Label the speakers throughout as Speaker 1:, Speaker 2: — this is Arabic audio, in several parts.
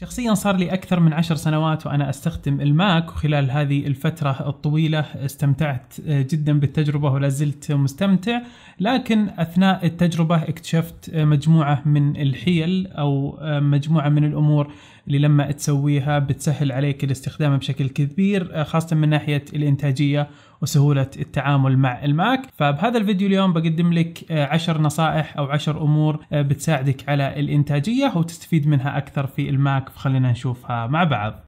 Speaker 1: شخصيا صار لي أكثر من عشر سنوات وأنا أستخدم الماك وخلال هذه الفترة الطويلة استمتعت آه، جدا بالتجربة ولازلت مستمتع لكن أثناء التجربة اكتشفت آه، مجموعة من الحيل أو آه، مجموعة من الأمور اللي لما تسويها بتسهل عليك الاستخدام بشكل كبير آه، خاصة من ناحية الإنتاجية وسهولة التعامل مع الماك فبهذا الفيديو اليوم بقدم لك آه، عشر نصائح أو عشر أمور آه، بتساعدك على الإنتاجية وتستفيد منها أكثر في الماك فخلينا نشوفها مع بعض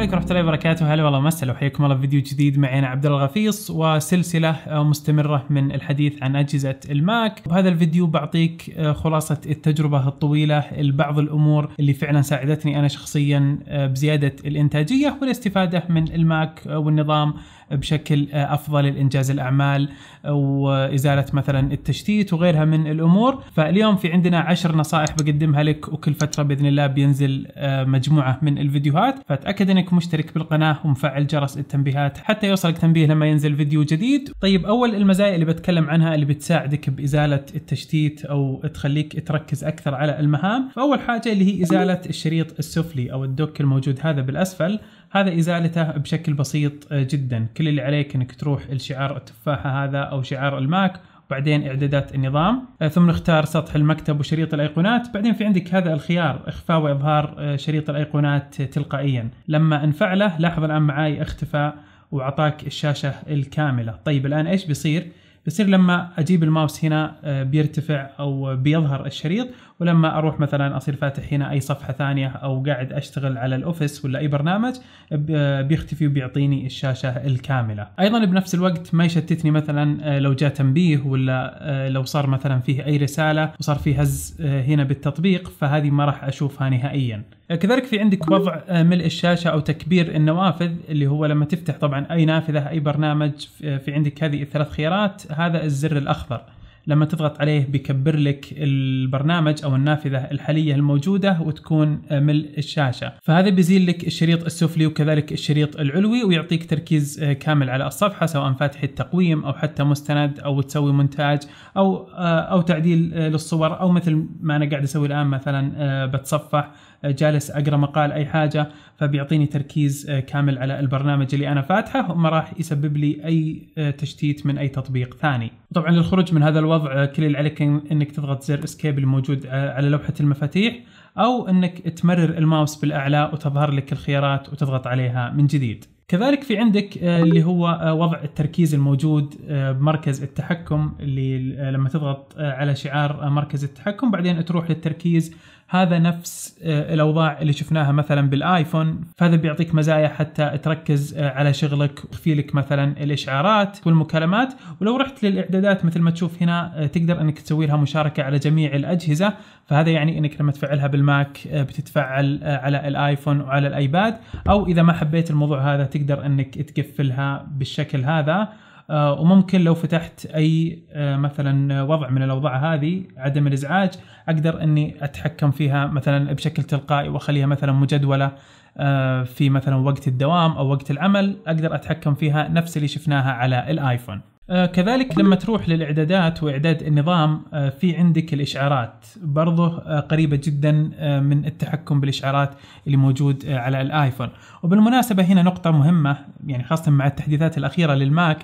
Speaker 1: عليكم ورحمة الله وبركاته، هلا والله مسهلا وحياكم الله فيديو جديد معي انا عبد الله الغفيص وسلسلة مستمرة من الحديث عن أجهزة الماك، بهذا الفيديو بعطيك آه، خلاصة التجربة الطويلة لبعض الأمور اللي فعلا ساعدتني أنا شخصيا آه، بزيادة الإنتاجية والاستفادة من الماك والنظام بشكل افضل لانجاز الاعمال وازاله مثلا التشتيت وغيرها من الامور فاليوم في عندنا عشر نصائح بقدمها لك وكل فتره باذن الله بينزل آه، مجموعه من الفيديوهات فتاكد انك مشترك بالقناه ومفعل جرس التنبيهات حتى يوصلك تنبيه لما ينزل فيديو جديد طيب اول المزايا اللي بتكلم عنها اللي بتساعدك بازاله التشتيت او تخليك تركز اكثر على المهام فاول حاجه اللي هي ازاله الشريط السفلي او الدوك الموجود هذا بالاسفل هذا ازالته بشكل بسيط آه، جدا كل اللي عليك انك تروح لشعار التفاحه هذا او شعار الماك بعدين اعدادات النظام آه، ثم نختار سطح المكتب وشريط الايقونات بعدين في عندك هذا الخيار اخفاء واظهار آه، شريط الايقونات تلقائيا لما انفعله لاحظ الان معاي اختفى واعطاك الشاشه الكامله طيب الان ايش بيصير يصير لما اجيب الماوس هنا آه، بيرتفع او بيظهر الشريط ولما اروح مثلا اصير فاتح هنا اي صفحه ثانيه او قاعد اشتغل على الاوفيس ولا اي برنامج آه، آه، بيختفي وبيعطيني الشاشه الكامله ايضا بنفس الوقت ما يشتتني مثلا لو جاء تنبيه ولا لو صار مثلا فيه اي رساله وصار فيه هز هنا بالتطبيق فهذه ما راح اشوفها نهائيا كذلك في عندك وضع آه، ملء الشاشه او تكبير النوافذ اللي هو لما تفتح طبعا اي نافذه اي برنامج آه، في عندك هذه الثلاث خيارات هذا الزر الاخضر لما تضغط عليه بيكبر لك البرنامج او النافذه الحاليه الموجوده وتكون آه، ملء الشاشه، فهذا بيزيل لك الشريط السفلي وكذلك الشريط العلوي ويعطيك تركيز كامل على الصفحه سواء فاتح التقويم او حتى مستند او تسوي مونتاج او او تعديل للصور او مثل ما انا قاعد اسوي الان مثلا بتصفح جالس اقرا مقال اي حاجه فبيعطيني تركيز آه، كامل على البرنامج اللي انا فاتحه وما راح يسبب لي اي آه، تشتيت من اي تطبيق ثاني. طبعا للخروج من هذا الوضع آه، كل اللي عليك انك تضغط زر اسكيب الموجود على لوحه المفاتيح او انك تمرر الماوس بالاعلى وتظهر لك الخيارات وتضغط عليها من جديد. كذلك في عندك اللي هو وضع التركيز الموجود بمركز التحكم اللي لما تضغط على شعار مركز التحكم بعدين تروح للتركيز هذا نفس آه، الاوضاع اللي شفناها مثلا بالايفون فهذا بيعطيك مزايا حتى تركز آه، على شغلك وتخفي لك مثلا الاشعارات والمكالمات ولو رحت للاعدادات مثل ما تشوف هنا آه، تقدر انك تسوي لها مشاركه على جميع الاجهزه فهذا يعني انك لما تفعلها بالماك بتتفعل على الايفون وعلى الايباد او اذا ما حبيت الموضوع هذا تقدر انك تقفلها بالشكل هذا آه، وممكن لو فتحت اي آه، مثلا وضع من الاوضاع هذه عدم الازعاج اقدر اني اتحكم فيها مثلا بشكل تلقائي واخليها مثلا مجدوله آه، في مثلا وقت الدوام او وقت العمل اقدر اتحكم فيها نفس اللي شفناها على الايفون كذلك لما تروح للاعدادات واعداد النظام في عندك الاشعارات برضه قريبه جدا من التحكم بالاشعارات اللي موجود على الايفون وبالمناسبه هنا نقطه مهمه يعني خاصه مع التحديثات الاخيره للماك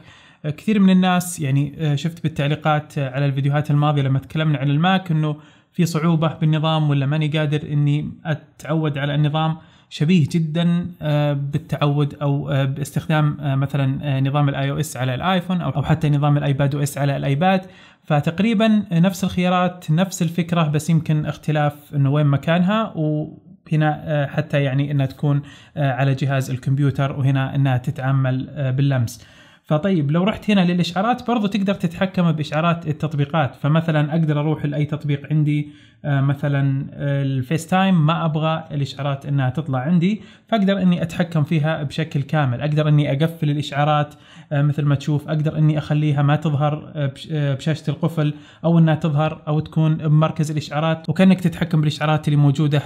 Speaker 1: كثير من الناس يعني آه، شفت بالتعليقات آه، على الفيديوهات الماضيه لما تكلمنا عن الماك انه في صعوبه بالنظام ولا ماني قادر اني اتعود على النظام شبيه جدا آه، بالتعود او باستخدام مثلا نظام الاي او اس على الايفون او حتى نظام الايباد او اس على الايباد فتقريبا نفس الخيارات نفس الفكره بس يمكن اختلاف انه وين مكانها وهنا حتى يعني انها تكون على جهاز الكمبيوتر وهنا انها تتعامل باللمس. فطيب لو رحت هنا للاشعارات برضو تقدر تتحكم باشعارات التطبيقات فمثلا اقدر اروح لاي تطبيق عندي آه، مثلا آه، الفيس تايم ما ابغى الاشعارات انها تطلع عندي فاقدر اني اتحكم فيها بشكل كامل اقدر اني اقفل الاشعارات آه، مثل ما تشوف اقدر اني اخليها ما تظهر بشاشه القفل او انها تظهر او تكون بمركز الاشعارات وكانك تتحكم بالاشعارات اللي موجوده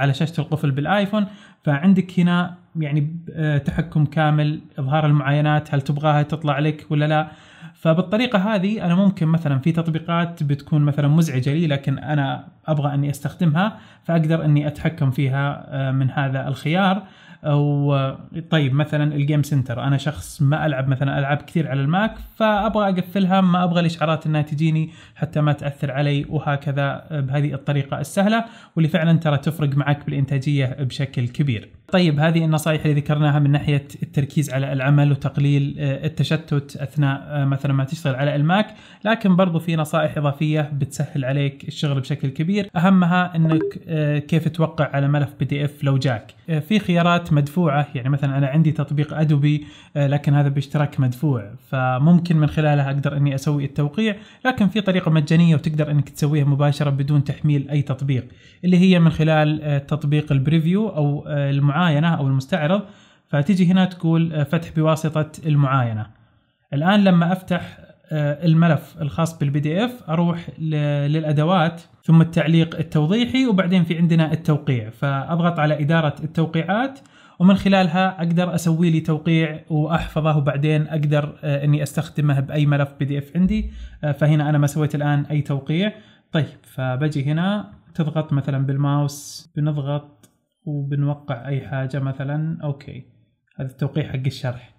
Speaker 1: على شاشه القفل بالايفون فعندك هنا يعني آه، تحكم كامل اظهار المعاينات هل تبغاها تطلع لك ولا لا فبالطريقه هذه انا ممكن مثلا في تطبيقات بتكون مثلا مزعجه لي لكن انا ابغى اني استخدمها فاقدر اني اتحكم فيها آه، من هذا الخيار او آه، طيب مثلا الجيم سنتر انا شخص ما العب مثلا العاب كثير على الماك فابغى اقفلها ما ابغى الاشعارات انها تجيني حتى ما تاثر علي وهكذا بهذه الطريقه السهله واللي فعلا ترى تفرق معك بالانتاجيه بشكل كبير. طيب هذه النصائح اللي ذكرناها من ناحيه التركيز على العمل وتقليل آه، التشتت اثناء آه، مثلا ما تشتغل على الماك، لكن برضو في نصائح اضافيه بتسهل عليك الشغل بشكل كبير، اهمها انك آه، كيف توقع على ملف بي دي اف لو جاك. في خيارات مدفوعه يعني مثلا انا عندي تطبيق ادوبي لكن هذا باشتراك مدفوع، فممكن من خلالها اقدر اني اسوي التوقيع، لكن في طريقه مجانيه وتقدر انك تسويها مباشره بدون تحميل اي تطبيق، اللي هي من خلال تطبيق البريفيو او المعالجه المعاينه او المستعرض فتجي هنا تقول آه، فتح بواسطه المعاينه الان لما افتح آه، الملف الخاص بالبي دي اف اروح للادوات ثم التعليق التوضيحي وبعدين في عندنا التوقيع فاضغط على اداره التوقيعات ومن خلالها اقدر اسوي لي توقيع واحفظه وبعدين اقدر آه، اني استخدمه باي ملف بي دي اف عندي فهنا انا ما سويت الان اي توقيع طيب فبجي هنا تضغط مثلا بالماوس بنضغط وبنوقع اي حاجه مثلا اوكي هذا التوقيع حق الشرح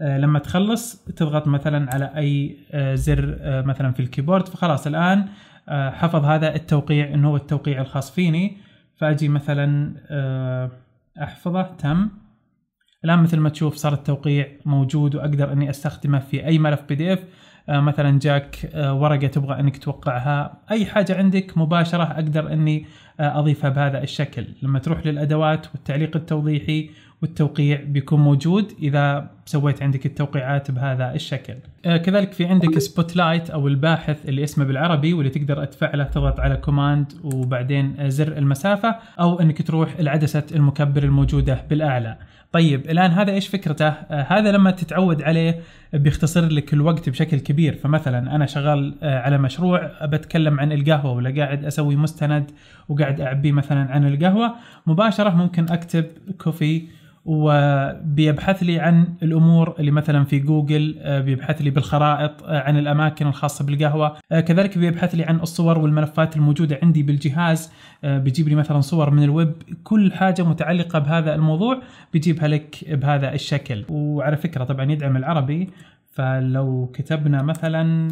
Speaker 1: آه، لما تخلص تضغط مثلا على اي آه، زر آه، مثلا في الكيبورد فخلاص الان حفظ هذا التوقيع انه هو التوقيع الخاص فيني فاجي مثلا احفظه تم الان مثل ما تشوف صار التوقيع موجود واقدر اني استخدمه في اي ملف بي دي اف آه، مثلا جاك آه، ورقه تبغى انك توقعها اي حاجه عندك مباشره اقدر اني آه، اضيفها بهذا الشكل لما تروح للادوات والتعليق التوضيحي والتوقيع بيكون موجود اذا سويت عندك التوقيعات بهذا الشكل كذلك في عندك سبوت لايت او الباحث اللي اسمه بالعربي واللي تقدر تفعله تضغط على كوماند وبعدين زر المسافه او انك تروح لعدسه المكبر الموجوده بالاعلى طيب الان هذا ايش فكرته؟ آه، هذا لما تتعود عليه بيختصر لك الوقت بشكل كبير فمثلا انا شغال آه، على مشروع بتكلم عن القهوه ولا قاعد اسوي مستند وقاعد اعبيه مثلا عن القهوه مباشره ممكن اكتب كوفي وبيبحث لي عن الامور اللي مثلا في جوجل آه، بيبحث لي بالخرائط آه، عن الاماكن الخاصه بالقهوه آه، كذلك بيبحث لي عن الصور والملفات الموجوده عندي بالجهاز بيجيب لي مثلا صور من الويب كل حاجه متعلقه بهذا الموضوع بيجيبها لك بهذا الشكل وعلى فكره طبعا يدعم العربي فلو كتبنا مثلا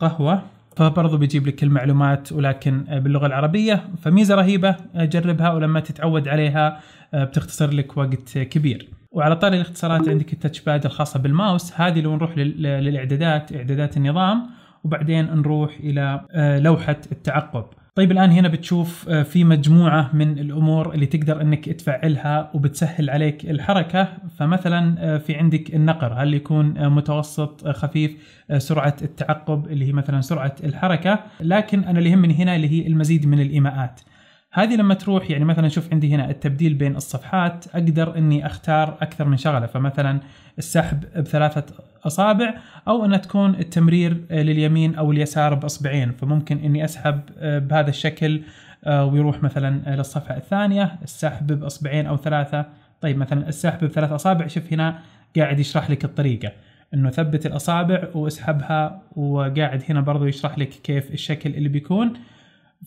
Speaker 1: قهوه فبرضو بيجيب لك المعلومات ولكن آه، باللغه العربيه فميزه رهيبه آه، جربها ولما تتعود عليها آه، بتختصر لك وقت كبير وعلى طاري الاختصارات عندك التاتش باد الخاصه بالماوس هذه لو نروح للاعدادات اعدادات النظام وبعدين نروح الى لوحه التعقب طيب الان هنا بتشوف آه، في مجموعه من الامور اللي تقدر انك تفعلها وبتسهل عليك الحركه فمثلا آه، في عندك النقر هل يكون آه، متوسط خفيف سرعه التعقب اللي هي مثلا سرعه الحركه لكن انا اللي يهمني هنا اللي هي المزيد من الايماءات هذه لما تروح يعني مثلا شوف عندي هنا التبديل بين الصفحات اقدر اني اختار اكثر من شغله فمثلا السحب بثلاثه اصابع او انها تكون التمرير آه، لليمين او اليسار باصبعين فممكن اني اسحب آه، بهذا الشكل آه، ويروح مثلا للصفحه الثانيه السحب باصبعين او ثلاثه طيب مثلا السحب بثلاث اصابع شوف هنا قاعد يشرح لك الطريقه انه ثبت الاصابع واسحبها وقاعد هنا برضو يشرح لك كيف الشكل اللي بيكون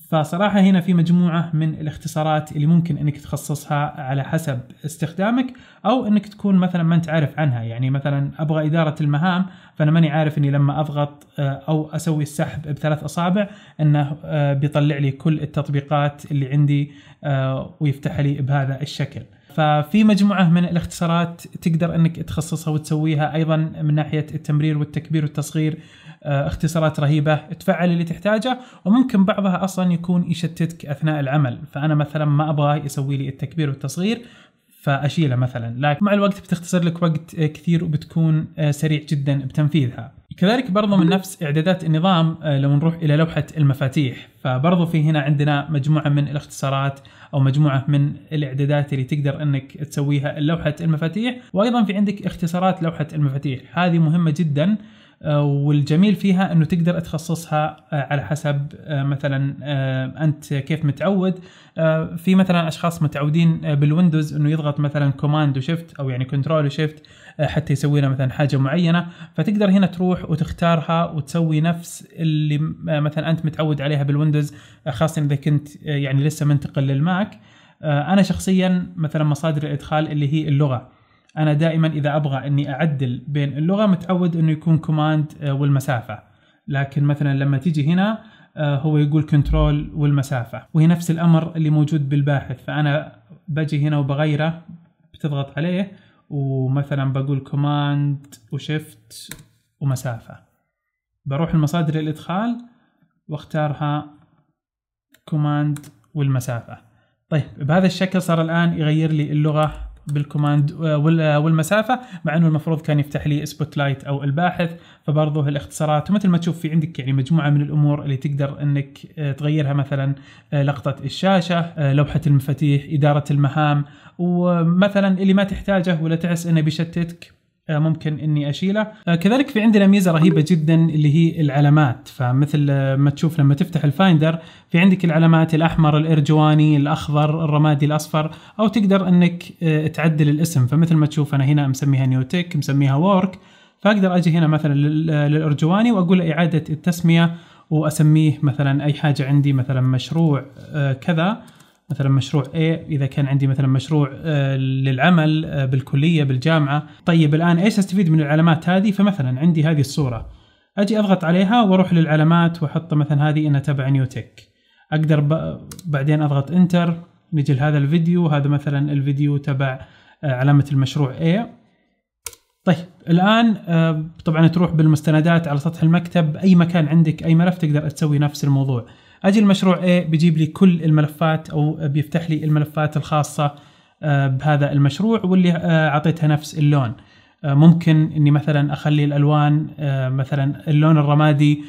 Speaker 1: فصراحة هنا في مجموعة من الاختصارات اللي ممكن انك تخصصها على حسب استخدامك او انك تكون مثلا ما انت عارف عنها يعني مثلا ابغى ادارة المهام فانا ماني عارف اني لما اضغط آه، او اسوي السحب بثلاث اصابع انه آه، بيطلع لي كل التطبيقات اللي عندي آه، ويفتح لي بهذا الشكل. ففي مجموعه من الاختصارات تقدر انك تخصصها وتسويها ايضا من ناحيه التمرير والتكبير والتصغير آه، اختصارات رهيبه تفعل اللي تحتاجه وممكن بعضها اصلا يكون يشتتك اثناء العمل فانا مثلا ما ابغاه يسوي لي التكبير والتصغير فاشيله مثلا لكن مع الوقت بتختصر لك وقت آه، كثير وبتكون آه، سريع جدا بتنفيذها كذلك برضو من نفس اعدادات النظام آه، لو نروح الى لوحه المفاتيح فبرضو في هنا عندنا مجموعه من الاختصارات او مجموعه من الاعدادات اللي تقدر انك تسويها لوحه المفاتيح وايضا في عندك اختصارات لوحه المفاتيح هذه مهمه جدا آه، والجميل فيها انه تقدر تخصصها آه، على حسب آه، مثلا انت كيف متعود في مثلا اشخاص متعودين بالويندوز انه يضغط مثلا كوماند وشيفت او يعني كنترول وشيفت حتى يسوي له مثلا حاجه معينه فتقدر هنا تروح وتختارها وتسوي نفس اللي مثلا انت متعود عليها بالويندوز خاصه اذا كنت يعني لسه منتقل للماك انا شخصيا مثلا مصادر الادخال اللي هي اللغه انا دائما اذا ابغى اني اعدل بين اللغه متعود انه يكون كوماند آه، والمسافه لكن مثلا لما تيجي هنا آه، هو يقول كنترول والمسافه وهي نفس الامر اللي موجود بالباحث فانا بجي هنا وبغيره بتضغط عليه ومثلا بقول كوماند وشيفت ومسافه بروح المصادر الادخال واختارها كوماند والمسافه طيب بهذا الشكل صار الان يغير لي اللغه بالكوماند آه، آه، والمسافه مع انه المفروض كان يفتح لي سبوت لايت او الباحث فبرضه الاختصارات ومثل ما تشوف في عندك يعني مجموعه من الامور اللي تقدر انك آه، تغيرها مثلا لقطه الشاشه لوحه المفاتيح اداره المهام ومثلا اللي ما تحتاجه ولا تحس انه بيشتتك آه، ممكن اني اشيله آه، كذلك في عندنا ميزه رهيبه جدا اللي هي العلامات فمثل آه، ما تشوف لما تفتح الفايندر في عندك العلامات الاحمر الارجواني الاخضر الرمادي الاصفر او تقدر انك تعدل الاسم فمثل ما تشوف انا هنا مسميها نيوتك مسميها وورك فاقدر اجي هنا مثلا للارجواني واقول له اعاده التسميه واسميه مثلا اي حاجه عندي مثلا مشروع كذا مثلا مشروع A اذا كان عندي مثلا مشروع آه، للعمل آه، بالكليه بالجامعه طيب الان ايش استفيد من العلامات هذه فمثلا عندي هذه الصوره اجي اضغط عليها واروح للعلامات واحط مثلا هذه انها تبع نيوتك اقدر بعدين اضغط انتر نجي لهذا الفيديو هذا مثلا الفيديو تبع آه، علامه المشروع A طيب الان طبعا تروح بالمستندات على سطح المكتب اي مكان عندك اي ملف تقدر تسوي نفس الموضوع اجي المشروع A بيجيب لي كل الملفات او بيفتح لي الملفات الخاصه آه، بهذا المشروع واللي آه، اعطيتها نفس اللون آه، ممكن اني مثلا اخلي الالوان مثلا اللون الرمادي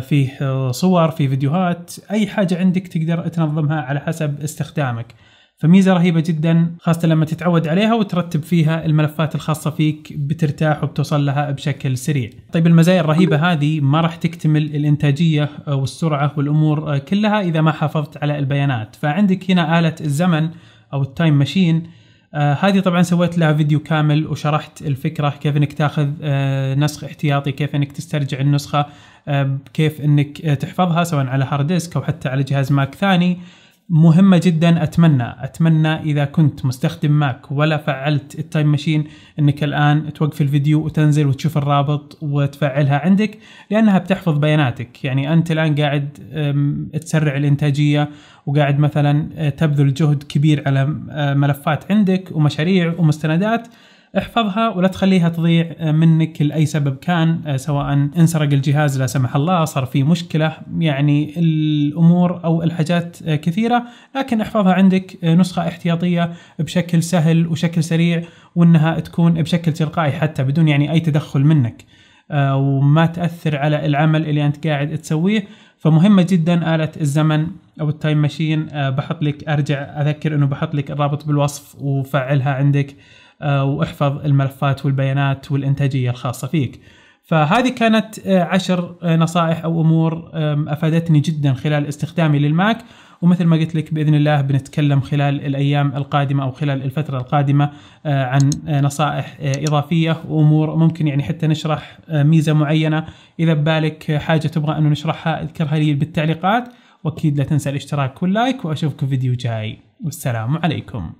Speaker 1: فيه صور في فيديوهات اي حاجه عندك تقدر تنظمها على حسب استخدامك فميزه رهيبه جدا خاصه لما تتعود عليها وترتب فيها الملفات الخاصه فيك بترتاح وبتوصل لها بشكل سريع. طيب المزايا الرهيبه هذه ما راح تكتمل الانتاجيه والسرعه والامور كلها اذا ما حافظت على البيانات، فعندك هنا اله الزمن او التايم ماشين آه هذه طبعا سويت لها فيديو كامل وشرحت الفكره كيف انك تاخذ آه نسخ احتياطي كيف انك تسترجع النسخه آه كيف انك تحفظها سواء على هارد ديسك او حتى على جهاز ماك ثاني مهمة جدا أتمنى أتمنى إذا كنت مستخدم ماك ولا فعلت التايم ماشين أنك الآن توقف الفيديو وتنزل وتشوف الرابط وتفعلها عندك لأنها بتحفظ بياناتك يعني أنت الآن قاعد تسرع الإنتاجية وقاعد مثلا أه، تبذل جهد كبير على أه، ملفات عندك ومشاريع ومستندات احفظها ولا تخليها تضيع منك لاي سبب كان آه، سواء انسرق الجهاز لا سمح الله صار في مشكله يعني الامور او الحاجات آه، كثيره لكن احفظها عندك آه، نسخه احتياطيه بشكل سهل وشكل سريع وانها تكون بشكل تلقائي حتى بدون يعني اي تدخل منك وما تاثر على العمل اللي انت قاعد تسويه فمهمه جدا اله الزمن او التايم ماشين بحط لك ارجع اذكر انه بحط لك الرابط بالوصف وفعلها عندك آه، واحفظ الملفات والبيانات والإنتاجية الخاصة فيك فهذه كانت آه، عشر آه، نصائح أو أمور أفادتني جدا خلال استخدامي للماك ومثل ما قلت لك باذن الله بنتكلم خلال الايام القادمه او خلال الفتره القادمه عن نصائح اضافيه وامور ممكن يعني حتى نشرح ميزه معينه اذا ببالك حاجه تبغى انه نشرحها اذكرها لي بالتعليقات واكيد لا تنسى الاشتراك واللايك واشوفكم فيديو جاي والسلام عليكم.